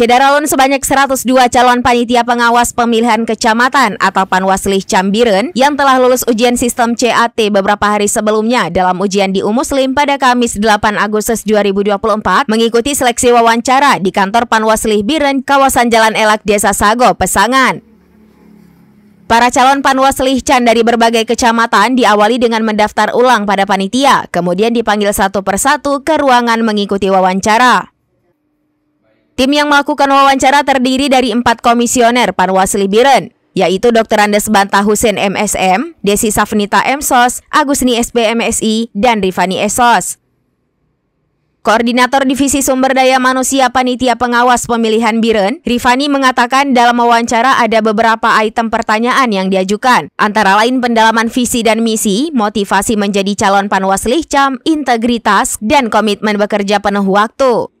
Syedaralon sebanyak 102 calon panitia pengawas pemilihan kecamatan atau Panwaslih Cambiren yang telah lulus ujian sistem CAT beberapa hari sebelumnya dalam ujian di Umuslim pada Kamis 8 Agustus 2024 mengikuti seleksi wawancara di kantor Panwaslih Biren, kawasan Jalan Elak, Desa Sago, Pesangan. Para calon panwaslih can dari berbagai kecamatan diawali dengan mendaftar ulang pada panitia, kemudian dipanggil satu persatu ke ruangan mengikuti wawancara. Tim yang melakukan wawancara terdiri dari empat komisioner Panwasli Biren, yaitu Dr. Andes Bantah Husin MSM, Desi Safnita MSOS, Agusni SBMSI, dan Rifani ESOS. Koordinator Divisi Sumber Daya Manusia Panitia Pengawas Pemilihan Biren, Rifani mengatakan dalam wawancara ada beberapa item pertanyaan yang diajukan, antara lain pendalaman visi dan misi, motivasi menjadi calon lihcam, integritas, dan komitmen bekerja penuh waktu.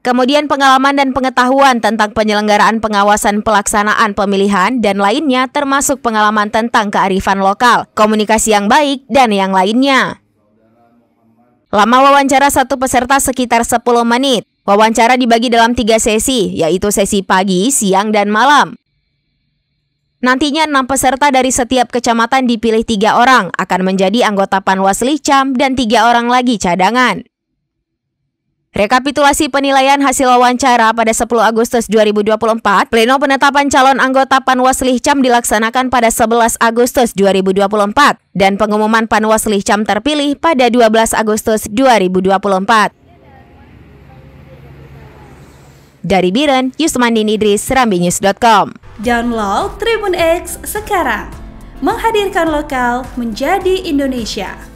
Kemudian pengalaman dan pengetahuan tentang penyelenggaraan pengawasan pelaksanaan pemilihan dan lainnya termasuk pengalaman tentang kearifan lokal, komunikasi yang baik, dan yang lainnya. Lama wawancara satu peserta sekitar 10 menit. Wawancara dibagi dalam tiga sesi, yaitu sesi pagi, siang, dan malam. Nantinya enam peserta dari setiap kecamatan dipilih tiga orang akan menjadi anggota Panwasli Cam dan tiga orang lagi cadangan. Rekapitulasi penilaian hasil wawancara pada 10 Agustus 2024, Pleno Penetapan Calon Anggota Panwaslih Cam dilaksanakan pada 11 Agustus 2024 dan pengumuman Panwaslih Cam terpilih pada 12 Agustus 2024. Dari Biren, Yusmandin Idris, rambinews.com. Download Tribun X sekarang. Menghadirkan lokal menjadi Indonesia.